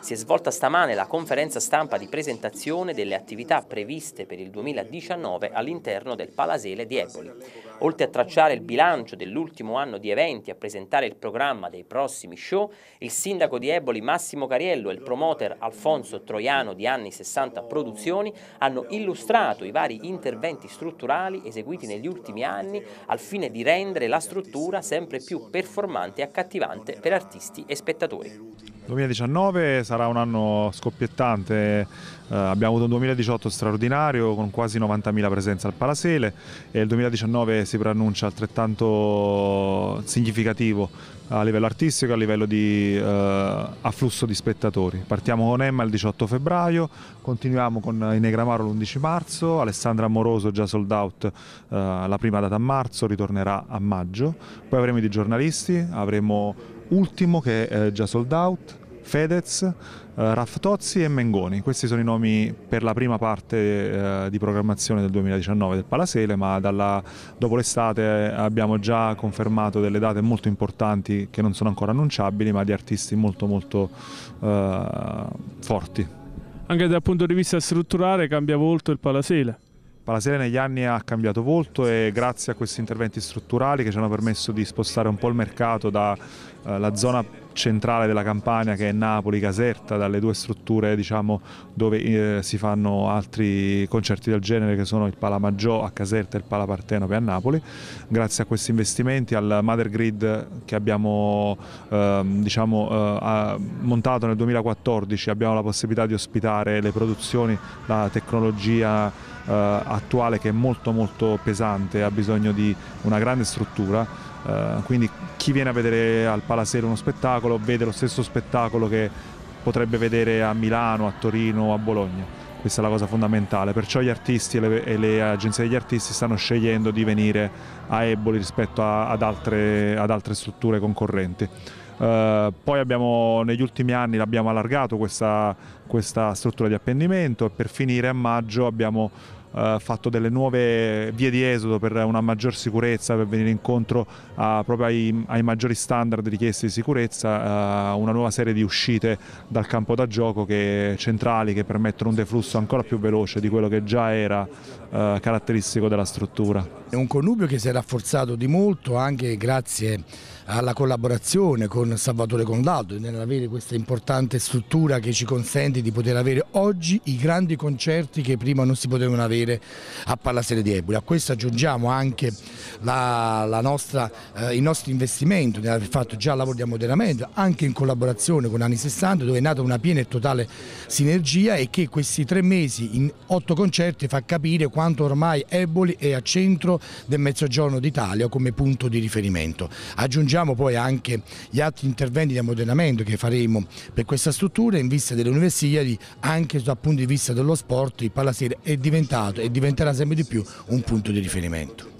Si è svolta stamane la conferenza stampa di presentazione delle attività previste per il 2019 all'interno del Palasele di Eboli. Oltre a tracciare il bilancio dell'ultimo anno di eventi e a presentare il programma dei prossimi show, il sindaco di Eboli Massimo Cariello e il promoter Alfonso Troiano di Anni 60 Produzioni hanno illustrato i vari interventi strutturali eseguiti negli ultimi anni al fine di rendere la struttura sempre più performante e accattivante per artisti e spettatori. 2019 sarà un anno scoppiettante, eh, abbiamo avuto un 2018 straordinario con quasi 90.000 presenze al Palasele e il 2019 si preannuncia altrettanto significativo a livello artistico e a livello di eh, afflusso di spettatori. Partiamo con Emma il 18 febbraio, continuiamo con Inegramaro l'11 marzo, Alessandra Amoroso già sold out eh, la prima data a marzo, ritornerà a maggio, poi avremo i giornalisti, avremo ultimo che è già eh, sold out, Fedez, eh, Raftozzi e Mengoni. Questi sono i nomi per la prima parte eh, di programmazione del 2019 del Palasele, ma dalla, dopo l'estate abbiamo già confermato delle date molto importanti che non sono ancora annunciabili, ma di artisti molto molto eh, forti. Anche dal punto di vista strutturale cambia molto il Palasele. Palasera negli anni ha cambiato volto e grazie a questi interventi strutturali che ci hanno permesso di spostare un po' il mercato dalla eh, zona centrale della campagna che è Napoli, Caserta, dalle due strutture diciamo, dove eh, si fanno altri concerti del genere che sono il Pala Maggiò a Caserta e il Pala Partenope a Napoli. Grazie a questi investimenti, al Mother Grid che abbiamo eh, diciamo, eh, montato nel 2014 abbiamo la possibilità di ospitare le produzioni, la tecnologia eh, attuale che è molto molto pesante, ha bisogno di una grande struttura eh, quindi chi viene a vedere al Palasero uno spettacolo vede lo stesso spettacolo che potrebbe vedere a Milano, a Torino, o a Bologna. Questa è la cosa fondamentale, perciò gli artisti e le, e le agenzie degli artisti stanno scegliendo di venire a Eboli rispetto a, ad, altre, ad altre strutture concorrenti. Uh, poi abbiamo, negli ultimi anni l'abbiamo allargato questa, questa, struttura di appendimento e per finire a maggio abbiamo eh, fatto delle nuove vie di esodo per una maggior sicurezza, per venire incontro a, proprio ai, ai, maggiori standard richiesti di sicurezza, eh, una nuova serie di uscite dal campo da gioco che, centrali che permettono un deflusso ancora più veloce di quello che già era eh, caratteristico della struttura. È un connubio che si è rafforzato di molto anche grazie alla collaborazione con Salvatore Condaldo nell'avere questa importante struttura che ci consente di poter avere oggi i grandi concerti che prima non si potevano avere stasera a Pallasere di Eboli. A questo aggiungiamo anche la, la nostra, eh, il nostro investimento di aver fatto già lavoro di ammodernamento anche in collaborazione con anni 60 dove è nata una piena e totale sinergia e che questi tre mesi in otto concerti fa capire quanto ormai Eboli è a centro del mezzogiorno d'Italia come punto di riferimento. Aggiungiamo poi anche gli altri interventi di ammodernamento che faremo per questa struttura in vista delle università anche dal punto di vista dello sport il Palasere è diventato e diventerà sempre di più un punto di riferimento.